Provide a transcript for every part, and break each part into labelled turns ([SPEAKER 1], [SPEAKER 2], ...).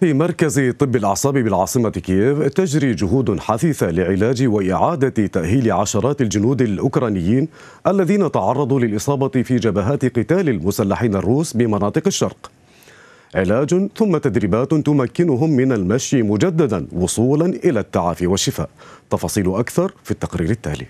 [SPEAKER 1] في مركز طب الأعصاب بالعاصمة كييف تجري جهود حثيثة لعلاج وإعادة تأهيل عشرات الجنود الأوكرانيين الذين تعرضوا للإصابة في جبهات قتال المسلحين الروس بمناطق الشرق علاج ثم تدريبات تمكنهم من المشي مجددا وصولا إلى التعافي والشفاء تفاصيل أكثر في التقرير التالي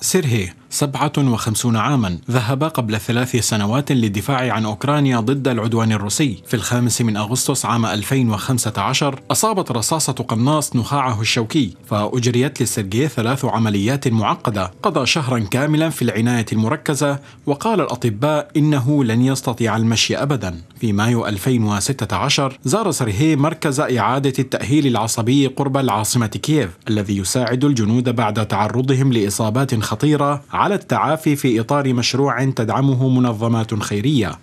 [SPEAKER 2] سيرهي 57 عاما ذهب قبل ثلاث سنوات للدفاع عن أوكرانيا ضد العدوان الروسي في الخامس من أغسطس عام 2015 أصابت رصاصة قناص نخاعه الشوكي فأجريت لسيرجي ثلاث عمليات معقدة قضى شهرا كاملا في العناية المركزة وقال الأطباء إنه لن يستطيع المشي أبدا في مايو 2016 زار سرهي مركز إعادة التأهيل العصبي قرب العاصمة كييف الذي يساعد الجنود بعد تعرضهم لإصابات خطيرة على التعافي في إطار مشروع تدعمه منظمات خيرية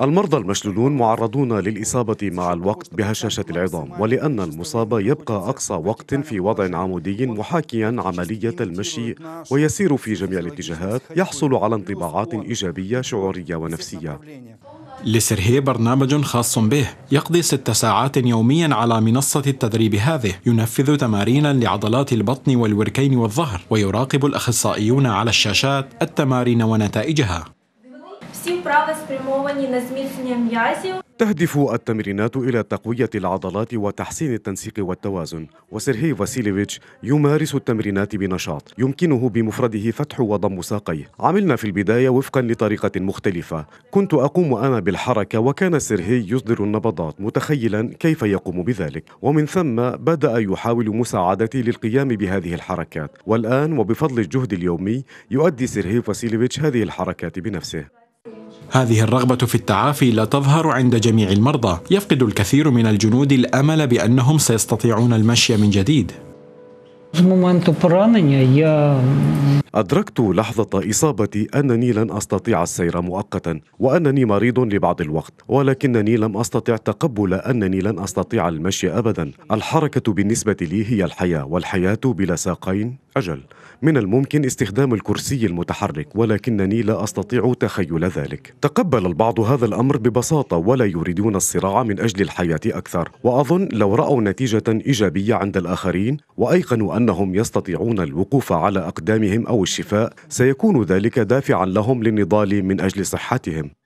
[SPEAKER 1] المرضى المشلولون معرضون للإصابة مع الوقت بهشاشة العظام ولأن المصاب يبقى أقصى وقت في وضع عمودي محاكيا عملية المشي ويسير في جميع الاتجاهات يحصل على انطباعات إيجابية شعورية ونفسية
[SPEAKER 2] لسرهي برنامج خاص به يقضي ست ساعات يوميا على منصة التدريب هذه ينفذ تمارينا لعضلات البطن والوركين والظهر ويراقب الأخصائيون على الشاشات التمارين ونتائجها
[SPEAKER 1] تهدف التمرينات إلى تقوية العضلات وتحسين التنسيق والتوازن وسيرهي فاسيليفيتش يمارس التمرينات بنشاط يمكنه بمفرده فتح وضم ساقيه عملنا في البداية وفقا لطريقة مختلفة كنت أقوم أنا بالحركة وكان سيرهي يصدر النبضات متخيلا كيف يقوم بذلك ومن ثم بدأ يحاول مساعدتي للقيام بهذه الحركات والآن وبفضل الجهد اليومي يؤدي
[SPEAKER 2] سيرهي فاسيليفيتش هذه الحركات بنفسه هذه الرغبة في التعافي لا تظهر عند جميع المرضى يفقد الكثير من الجنود الأمل بأنهم سيستطيعون المشي من جديد أدركت لحظة
[SPEAKER 1] إصابتي أنني لن أستطيع السير مؤقتا وأنني مريض لبعض الوقت ولكنني لم أستطع تقبل أنني لن أستطيع المشي أبدا الحركة بالنسبة لي هي الحياة والحياة بلا ساقين أجل من الممكن استخدام الكرسي المتحرك ولكنني لا أستطيع تخيل ذلك تقبل البعض هذا الأمر ببساطة ولا يريدون الصراع من أجل الحياة أكثر وأظن لو رأوا نتيجة إيجابية عند الآخرين وأيقنوا أنهم يستطيعون الوقوف على أقدامهم أو أو الشفاء سيكون ذلك دافعا لهم للنضال من أجل صحتهم